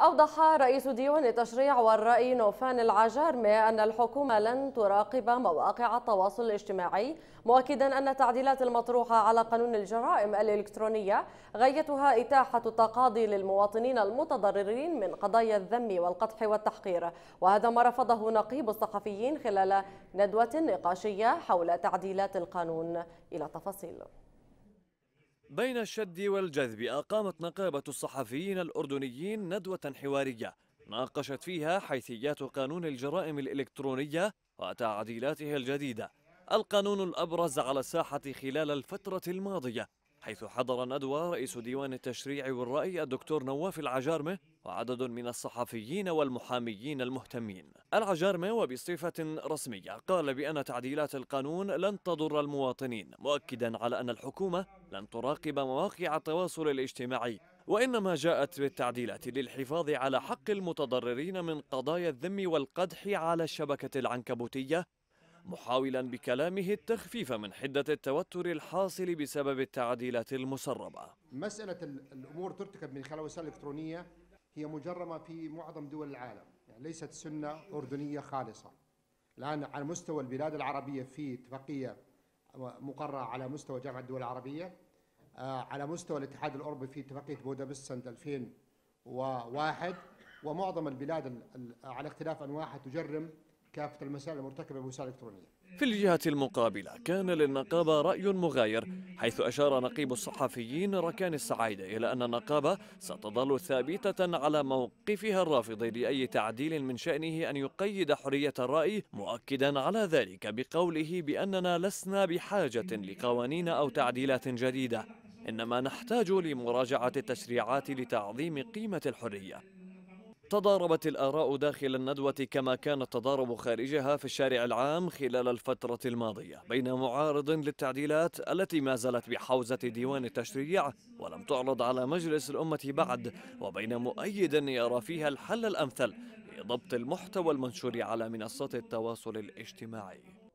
أوضح رئيس ديوان التشريع والرأي نوفان العجارمي أن الحكومة لن تراقب مواقع التواصل الاجتماعي مؤكدا أن التعديلات المطروحة على قانون الجرائم الإلكترونية غايتها إتاحة التقاضي للمواطنين المتضررين من قضايا الذم والقطح والتحقير وهذا ما رفضه نقيب الصحفيين خلال ندوة نقاشية حول تعديلات القانون إلى تفاصيل بين الشد والجذب أقامت نقابة الصحفيين الأردنيين ندوة حوارية ناقشت فيها حيثيات قانون الجرائم الإلكترونية وتعديلاته الجديدة القانون الأبرز على الساحة خلال الفترة الماضية حيث حضر ندوة رئيس ديوان التشريع والرأي الدكتور نواف العجارمة وعدد من الصحفيين والمحاميين المهتمين العجارمة وبصفة رسمية قال بأن تعديلات القانون لن تضر المواطنين مؤكدا على أن الحكومة لن تراقب مواقع التواصل الاجتماعي وإنما جاءت بالتعديلات للحفاظ على حق المتضررين من قضايا الذم والقدح على الشبكة العنكبوتية محاولا بكلامه التخفيف من حدة التوتر الحاصل بسبب التعديلات المسربة مسألة الأمور ترتكب من خلال وسائل إلكترونية هي مجرمة في معظم دول العالم يعني ليست سنة أردنية خالصة الآن على مستوى البلاد العربية في اتفاقية مقررة على مستوى جامعة الدول العربية آه، على مستوى الاتحاد الأوروبي في اتفاقية بودابست سنة 2001 ومعظم البلاد على اختلاف أنواعها تجرم كافة المسائل المرتكبة بوسائل إلكترونية في الجهة المقابلة كان للنقابة رأي مغاير حيث أشار نقيب الصحفيين ركان السعيدة إلى أن النقابة ستظل ثابتة على موقفها الرافض لأي تعديل من شأنه أن يقيد حرية الرأي مؤكدا على ذلك بقوله بأننا لسنا بحاجة لقوانين أو تعديلات جديدة إنما نحتاج لمراجعة التشريعات لتعظيم قيمة الحرية تضاربت الآراء داخل الندوة كما كان التضارب خارجها في الشارع العام خلال الفترة الماضية بين معارض للتعديلات التي ما زالت بحوزة ديوان التشريع ولم تعرض على مجلس الأمة بعد وبين مؤيد يرى فيها الحل الأمثل لضبط المحتوى المنشور على منصات التواصل الاجتماعي